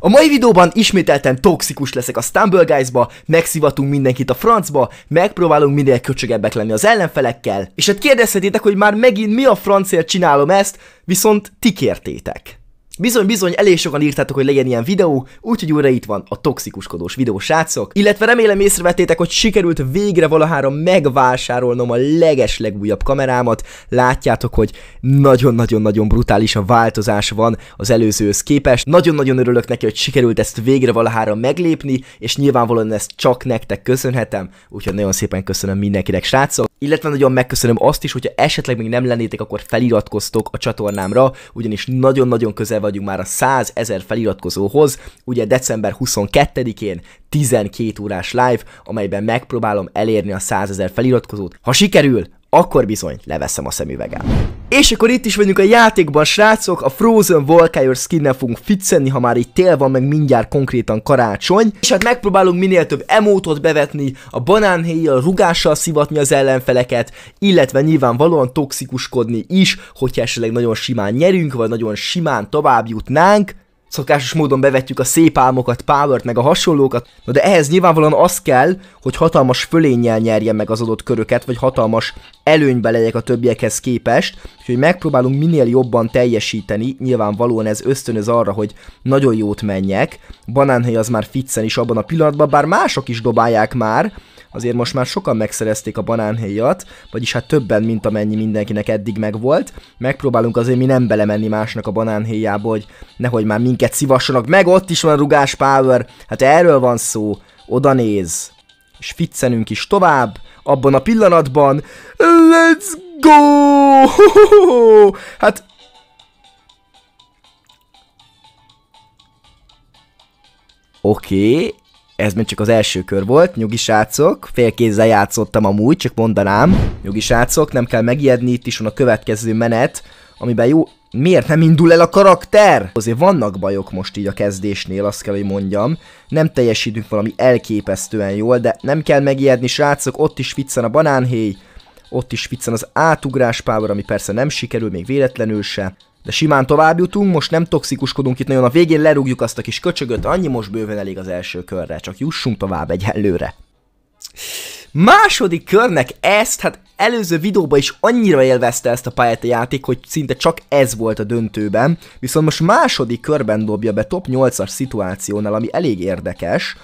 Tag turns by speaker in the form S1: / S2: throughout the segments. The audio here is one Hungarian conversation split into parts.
S1: A mai videóban ismételten toxikus leszek a Stumble Guys-ba, megszivatunk mindenkit a francba, megpróbálunk minél köcsögebbek lenni az ellenfelekkel, és hát kérdezhetétek, hogy már megint mi a francért csinálom ezt, viszont ti kértétek. Bizony, bizony, elég sokan írtátok, hogy legyen ilyen videó, úgyhogy újra itt van a toxikuskodós videó, srácok. Illetve remélem észrevettétek, hogy sikerült végre valahára megvásárolnom a leges legújabb kamerámat. Látjátok, hogy nagyon-nagyon-nagyon brutális a változás van az előzőhöz képest. Nagyon-nagyon örülök neki, hogy sikerült ezt végre valahára meglépni, és nyilvánvalóan ezt csak nektek köszönhetem, úgyhogy nagyon szépen köszönöm mindenkinek, srácok. Illetve nagyon megköszönöm azt is, hogyha esetleg még nem lennétek, akkor feliratkoztok a csatornámra, ugyanis nagyon-nagyon közel vagyunk már a 100 ezer feliratkozóhoz, ugye december 22-én 12 órás live, amelyben megpróbálom elérni a 100 ezer feliratkozót. Ha sikerül, akkor bizony leveszem a szemüvegem. És akkor itt is vagyunk a játékban, srácok, a Frozen Volcayor skinnel fogunk ficcenni, ha már itt tél van, meg mindjárt konkrétan karácsony. És hát megpróbálunk minél több emótot bevetni, a banánhéjjal, rugással szivatni az ellenfeleket, illetve nyilvánvalóan toxikuskodni is, hogyha esetleg nagyon simán nyerünk, vagy nagyon simán tovább jutnánk szokásos módon bevetjük a szép álmokat, power meg a hasonlókat, Na de ehhez nyilvánvalóan az kell, hogy hatalmas fölénnyel nyerjen meg az adott köröket, vagy hatalmas előnybe legyek a többiekhez képest, úgyhogy megpróbálunk minél jobban teljesíteni, nyilvánvalóan ez ösztönöz arra, hogy nagyon jót menjek, banánhely az már ficcen is abban a pillanatban, bár mások is dobálják már, azért most már sokan megszerezték a banánhéjat, vagyis hát többen, mint amennyi mindenkinek eddig megvolt. Megpróbálunk azért mi nem belemenni másnak a banánhéjába, hogy nehogy már minket szivassanak, meg ott is van rugás power, hát erről van szó, oda néz. És ficcenünk is tovább, abban a pillanatban, let's go! Hát Oké, okay, ez még csak az első kör volt, nyugi srácok, félkézzel játszottam amúgy, csak mondanám, nyugi srácok, nem kell megijedni, itt is van a következő menet, amiben jó... Miért nem indul el a karakter? Azért vannak bajok most így a kezdésnél, azt kell, hogy mondjam. Nem teljesítünk valami elképesztően jól, de nem kell megijedni, srácok, ott is viccen a banánhéj, ott is viccen az átugrás power, ami persze nem sikerül, még véletlenül se de simán tovább jutunk, most nem toxikuskodunk itt nagyon, a végén lerúgjuk azt a kis köcsögöt, annyi most bőven elég az első körre, csak jussunk tovább egyelőre. Második körnek ezt, hát előző videóban is annyira élvezte ezt a pályát a játék, hogy szinte csak ez volt a döntőben, viszont most második körben dobja be top 8-as szituációnál, ami elég érdekes,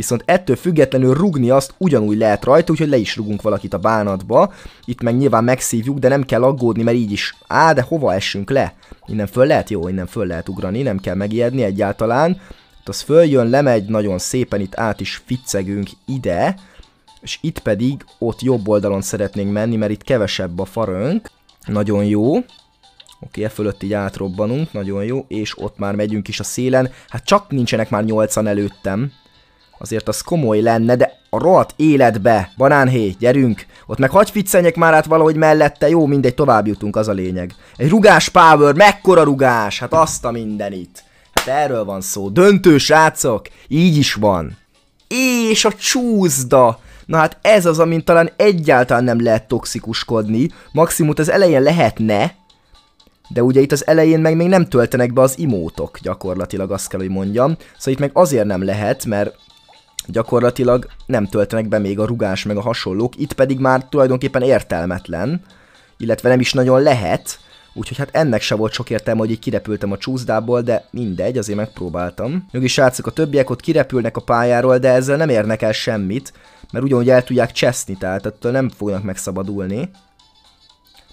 S1: viszont ettől függetlenül rugni azt ugyanúgy lehet rajta, úgyhogy le is rugunk valakit a bánatba. Itt meg nyilván megszívjuk, de nem kell aggódni, mert így is. Á, de hova essünk le? Innen föl lehet? Jó, innen föl lehet ugrani, nem kell megijedni egyáltalán. Itt az följön, lemegy nagyon szépen, itt át is ficcegünk ide, és itt pedig ott jobb oldalon szeretnénk menni, mert itt kevesebb a farönk. Nagyon jó. Oké, e fölött így átrobbanunk, nagyon jó, és ott már megyünk is a szélen. Hát csak nincsenek már nyolcan előttem. Azért az komoly lenne, de a rohadt életbe, banánhé, gyerünk! Ott meg hagyj ficcenyek már át valahogy mellette, jó, mindegy, tovább jutunk, az a lényeg. Egy rugás power, mekkora rugás, hát azt a mindenit! Hát erről van szó, döntő srácok, így is van. És a csúzda! Na hát ez az, amin talán egyáltalán nem lehet toxikuskodni, maximum az elején lehetne, de ugye itt az elején meg még nem töltenek be az imótok, gyakorlatilag azt kell, hogy mondjam. Szóval itt meg azért nem lehet, mert gyakorlatilag nem töltenek be még a rugás meg a hasonlók, itt pedig már tulajdonképpen értelmetlen, illetve nem is nagyon lehet, Úgyhogy hát ennek se volt sok értelme, hogy így kirepültem a csúszdából, de mindegy, azért megpróbáltam. Jogi srácok, a többiek ott kirepülnek a pályáról, de ezzel nem érnek el semmit, mert ugyanúgy el tudják cseszni, tehát ettől nem fognak megszabadulni.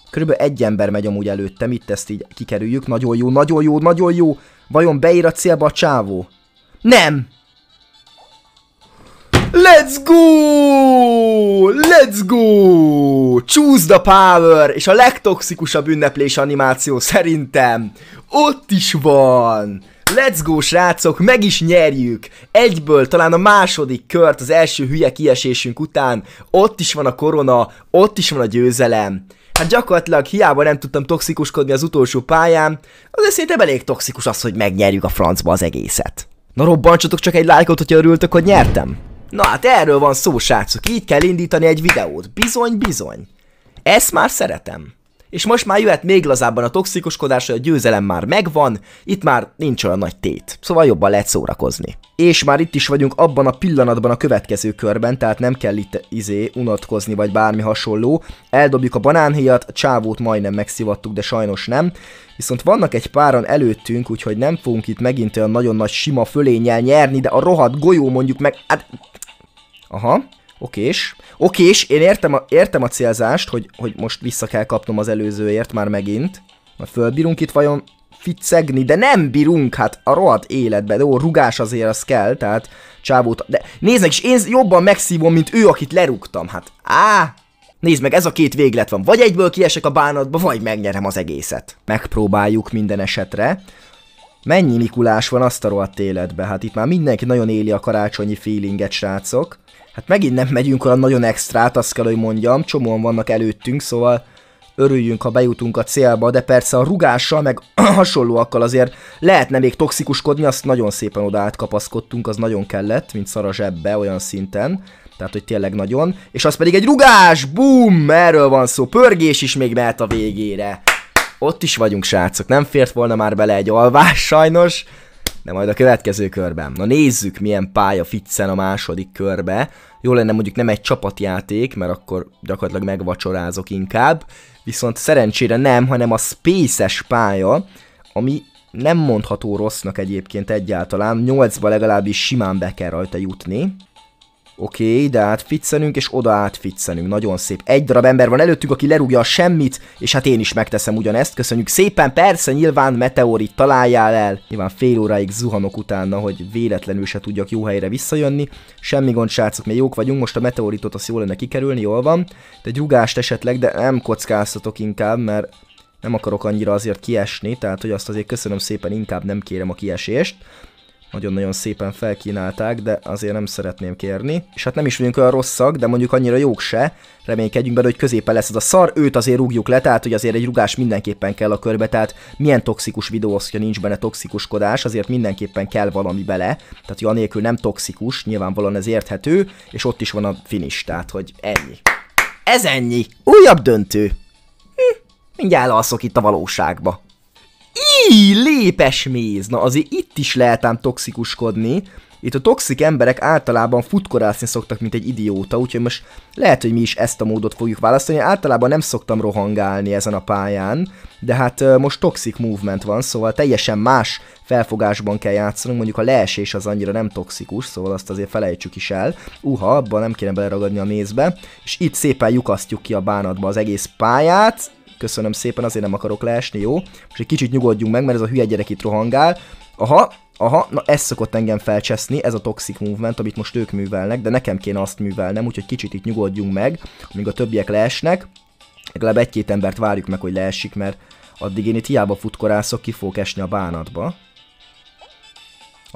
S1: Körülbelül egy ember megy amúgy előttem, itt ezt így kikerüljük. Nagyon jó, nagyon jó, nagyon jó. Vajon beír a célba a csávó? Nem! Let's go! Let's go! Choose the power! És a legtoxikusabb ünneplés animáció szerintem ott is van! Let's go, srácok, meg is nyerjük! Egyből, talán a második kört az első hülye kiesésünk után, ott is van a korona, ott is van a győzelem. Hát gyakorlatilag hiába nem tudtam toxikuskodni az utolsó pályán, azért szerintem elég toxikus az, hogy megnyerjük a francba az egészet. Na robbantsatok csak egy lájkot, hogyha örültök, hogy nyertem! Na hát erről van szó, srácok. Így kell indítani egy videót. Bizony, bizony. Ezt már szeretem és most már jöhet még lazábban a toxikoskodás, hogy a győzelem már megvan, itt már nincs olyan nagy tét, szóval jobban lehet szórakozni. És már itt is vagyunk abban a pillanatban a következő körben, tehát nem kell itt izé unatkozni, vagy bármi hasonló. Eldobjuk a banánhéjat, a csávót majdnem megszivattuk, de sajnos nem. Viszont vannak egy páran előttünk, úgyhogy nem fogunk itt megint olyan nagyon nagy sima fölényel nyerni, de a rohadt golyó mondjuk meg... Hát... Aha. Okés. Okés, én értem a, értem a célzást, hogy, hogy most vissza kell kapnom az előzőért már megint. Na fölbírunk itt vajon ficegni, de nem bírunk, hát a rohadt életbe, de ó, rugás azért az kell, tehát csávót, de nézd meg, és én jobban megszívom, mint ő, akit lerúgtam, hát á, Nézd meg, ez a két véglet van, vagy egyből kiesek a bánatba, vagy megnyerem az egészet. Megpróbáljuk minden esetre. Mennyi Mikulás van azt a rohadt életbe? Hát itt már mindenki nagyon éli a karácsonyi feelinget, srácok. Hát megint nem megyünk olyan nagyon extrát, azt kell, hogy mondjam, csomóan vannak előttünk, szóval örüljünk, ha bejutunk a célba, de persze a rugással, meg hasonlóakkal azért lehetne még toxikuskodni, azt nagyon szépen oda átkapaszkodtunk, az nagyon kellett, mint szar a zsebbe, olyan szinten. Tehát, hogy tényleg nagyon. És az pedig egy rugás! Bum! Erről van szó. Pörgés is még mehet a végére. Ott is vagyunk, srácok. Nem fért volna már bele egy alvás, sajnos de majd a következő körben. Na nézzük, milyen pálya Fitzen a második körbe. Jó lenne mondjuk nem egy csapatjáték, mert akkor gyakorlatilag megvacsorázok inkább, viszont szerencsére nem, hanem a spaces pálya, ami nem mondható rossznak egyébként egyáltalán, 8-ba legalábbis simán be kell rajta jutni. Oké, okay, ide átficcenünk, és oda átficcenünk. Nagyon szép. Egy darab ember van előttünk, aki lerúgja a semmit, és hát én is megteszem ugyanezt. Köszönjük szépen, persze, nyilván meteorit találjál el. Nyilván fél óráig zuhanok utána, hogy véletlenül se tudjak jó helyre visszajönni. Semmi gond, srácok, mi jók vagyunk. Most a meteoritot az jól lenne kikerülni, jól van. De egy rugást esetleg, de nem kockáztatok inkább, mert nem akarok annyira azért kiesni, tehát hogy azt azért köszönöm szépen, inkább nem kérem a kiesést nagyon-nagyon szépen felkínálták, de azért nem szeretném kérni. És hát nem is vagyunk olyan rosszak, de mondjuk annyira jók se. Reménykedjünk benne, hogy középen lesz ez a szar, őt azért rúgjuk le, tehát hogy azért egy rugás mindenképpen kell a körbe, tehát milyen toxikus videó az, hogyha nincs benne toxikuskodás, azért mindenképpen kell valami bele, tehát hogy anélkül nem toxikus, nyilvánvalóan ez érthető, és ott is van a finish, tehát hogy ennyi. Ez ennyi! Újabb döntő! Hm, mindjárt alszok itt a valóságba lépes méz! Na azért itt is lehet ám toxikuskodni. Itt a toxik emberek általában futkorászni szoktak, mint egy idióta, úgyhogy most lehet, hogy mi is ezt a módot fogjuk választani. Általában nem szoktam rohangálni ezen a pályán, de hát most toxic movement van, szóval teljesen más felfogásban kell játszanunk, mondjuk a leesés az annyira nem toxikus, szóval azt azért felejtsük is el. Uha, abban nem kéne beleragadni a mézbe, és itt szépen lyukasztjuk ki a bánatba az egész pályát, köszönöm szépen, azért nem akarok leesni, jó? Most egy kicsit nyugodjunk meg, mert ez a hülye gyerek itt rohangál. Aha, aha, na ez szokott engem felcseszni, ez a toxic movement, amit most ők művelnek, de nekem kéne azt művelnem, úgyhogy kicsit itt nyugodjunk meg, amíg a többiek leesnek. Legalább egy-két embert várjuk meg, hogy leesik, mert addig én itt hiába futkorászok, ki fogok esni a bánatba.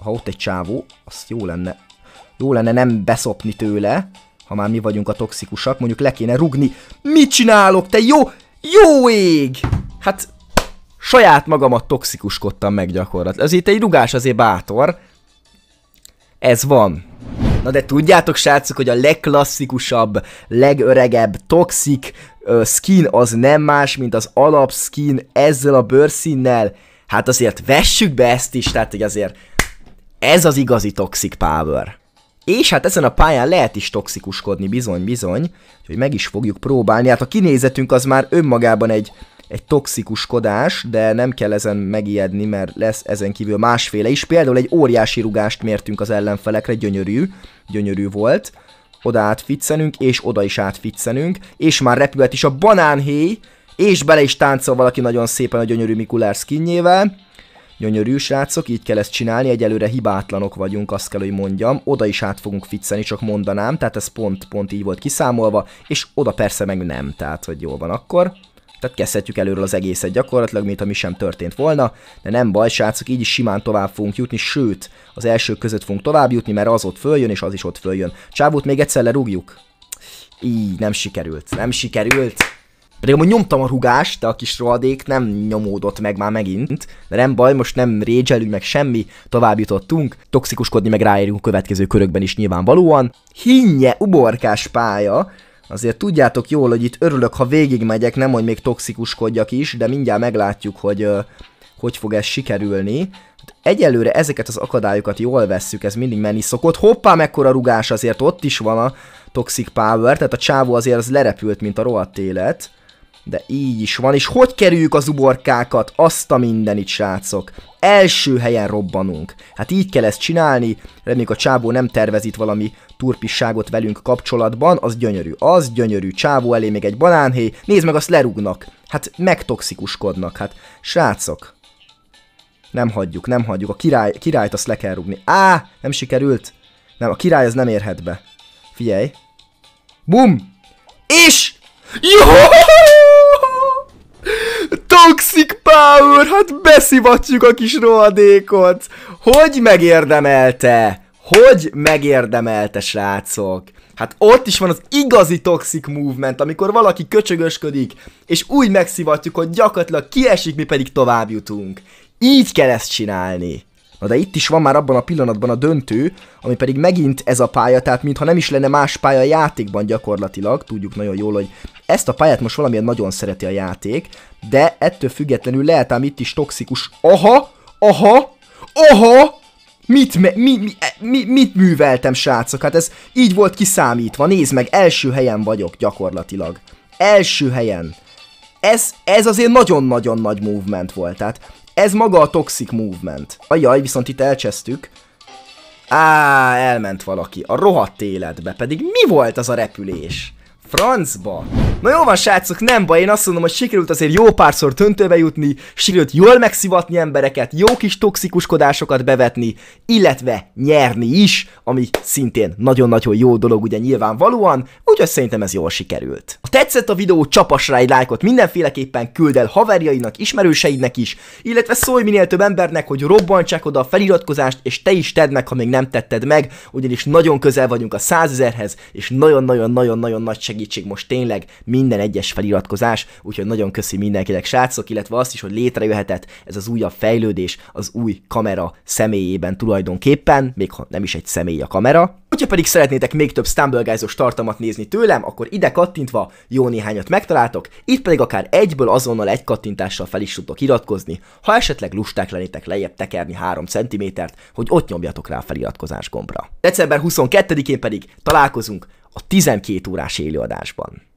S1: Ha ott egy csávó, azt jó lenne, jó lenne nem beszopni tőle, ha már mi vagyunk a toxikusak, mondjuk le kéne rugni. Mit csinálok, te jó jó ég! Hát saját magamat toxikuskodtam meg gyakorlatilag. Ez itt egy rugás azért bátor. Ez van. Na de tudjátok srácok, hogy a legklasszikusabb, legöregebb, toxik ö, skin az nem más, mint az alap skin ezzel a bőrszínnel. Hát azért vessük be ezt is, tehát hogy azért ez az igazi toxic power. És hát ezen a pályán lehet is toxikuskodni, bizony-bizony, hogy meg is fogjuk próbálni. Hát a kinézetünk az már önmagában egy, egy toxikuskodás, de nem kell ezen megijedni, mert lesz ezen kívül másféle is. Például egy óriási rugást mértünk az ellenfelekre, gyönyörű, gyönyörű volt. Oda átficcenünk, és oda is átficcenünk, és már repület is a banánhéj, és bele is táncol valaki nagyon szépen a gyönyörű Mikulár skinjével. Gyönyörű srácok, így kell ezt csinálni, egyelőre hibátlanok vagyunk, azt kell, hogy mondjam. Oda is át fogunk ficceni, csak mondanám, tehát ez pont, pont így volt kiszámolva, és oda persze meg nem, tehát hogy jól van akkor. Tehát kezdhetjük előről az egészet gyakorlatilag, mintha mi sem történt volna, de nem baj, srácok, így is simán tovább fogunk jutni, sőt, az elsők között fogunk tovább jutni, mert az ott följön, és az is ott följön. Csávót még egyszer lerúgjuk. Így, nem sikerült, nem sikerült. Pedig amúgy nyomtam a rugást, de a kis rohadék nem nyomódott meg már megint. De nem baj, most nem régyelünk meg semmi, tovább jutottunk. Toxikuskodni meg ráérünk a következő körökben is nyilvánvalóan. Hinnye, uborkás pálya. Azért tudjátok jól, hogy itt örülök, ha végigmegyek, nem hogy még toxikuskodjak is, de mindjárt meglátjuk, hogy hogy fog ez sikerülni. Hát egyelőre ezeket az akadályokat jól vesszük, ez mindig menni szokott. Hoppá, mekkora rugás azért, ott is van a Toxic Power, tehát a csávó azért az lerepült, mint a rohadt élet. De így is van, és hogy kerüljük az uborkákat? Azt a mindenit, srácok. Első helyen robbanunk. Hát így kell ezt csinálni, reméljük a csábó nem tervez itt valami turpisságot velünk kapcsolatban, az gyönyörű, az gyönyörű, Csábó elé még egy banánhéj, nézd meg, azt lerúgnak. Hát megtoxikuskodnak, hát srácok. Nem hagyjuk, nem hagyjuk, a király, királyt azt le kell rúgni. Á, nem sikerült. Nem, a király az nem érhet be. Figyelj. Bum! És... Jó! Hát beszivatjuk a kis rohadékot! Hogy megérdemelte? Hogy megérdemelte, srácok? Hát ott is van az igazi toxic movement, amikor valaki köcsögösködik, és úgy megszivatjuk, hogy gyakorlatilag kiesik, mi pedig tovább jutunk. Így kell ezt csinálni. Na de itt is van már abban a pillanatban a döntő, ami pedig megint ez a pálya, tehát mintha nem is lenne más pálya a játékban gyakorlatilag, tudjuk nagyon jól, hogy ezt a pályát most valamilyen nagyon szereti a játék, de ettől függetlenül lehet ám itt is toxikus. Aha! Aha! Aha! Mit, mi, mi, mi, mit műveltem, srácok? Hát ez így volt kiszámítva. Nézd meg, első helyen vagyok gyakorlatilag. Első helyen ez, ez azért nagyon-nagyon nagy movement volt, tehát ez maga a toxic movement. Ajaj, viszont itt elcsesztük. Á, elment valaki a rohadt életbe, pedig mi volt az a repülés? francba? Na jó van srácok, nem baj, én azt mondom, hogy sikerült azért jó párszor töntőbe jutni, sikerült jól megszivatni embereket, jó kis toxikuskodásokat bevetni, illetve nyerni is, ami szintén nagyon-nagyon jó dolog ugye nyilvánvalóan, úgyhogy szerintem ez jól sikerült. Ha tetszett a videó, csapas rá egy lájkot, mindenféleképpen küld el haverjainak, ismerőseidnek is, illetve szólj minél több embernek, hogy robbantsák oda a feliratkozást, és te is tedd meg, ha még nem tetted meg, ugyanis nagyon közel vagyunk a százezerhez, és nagyon-nagyon-nagyon-nagyon nagy segítség segítség most tényleg minden egyes feliratkozás, úgyhogy nagyon köszi mindenkinek srácok, illetve azt is, hogy létrejöhetett ez az újabb fejlődés az új kamera személyében tulajdonképpen, még ha nem is egy személy a kamera. Hogyha pedig szeretnétek még több Stumble tartalmat nézni tőlem, akkor ide kattintva jó néhányat megtaláltok, itt pedig akár egyből azonnal egy kattintással fel is tudtok iratkozni, ha esetleg lusták lennétek lejjebb tekerni 3 cm-t, hogy ott nyomjatok rá a feliratkozás gombra. December 22-én pedig találkozunk a 12 órás élőadásban.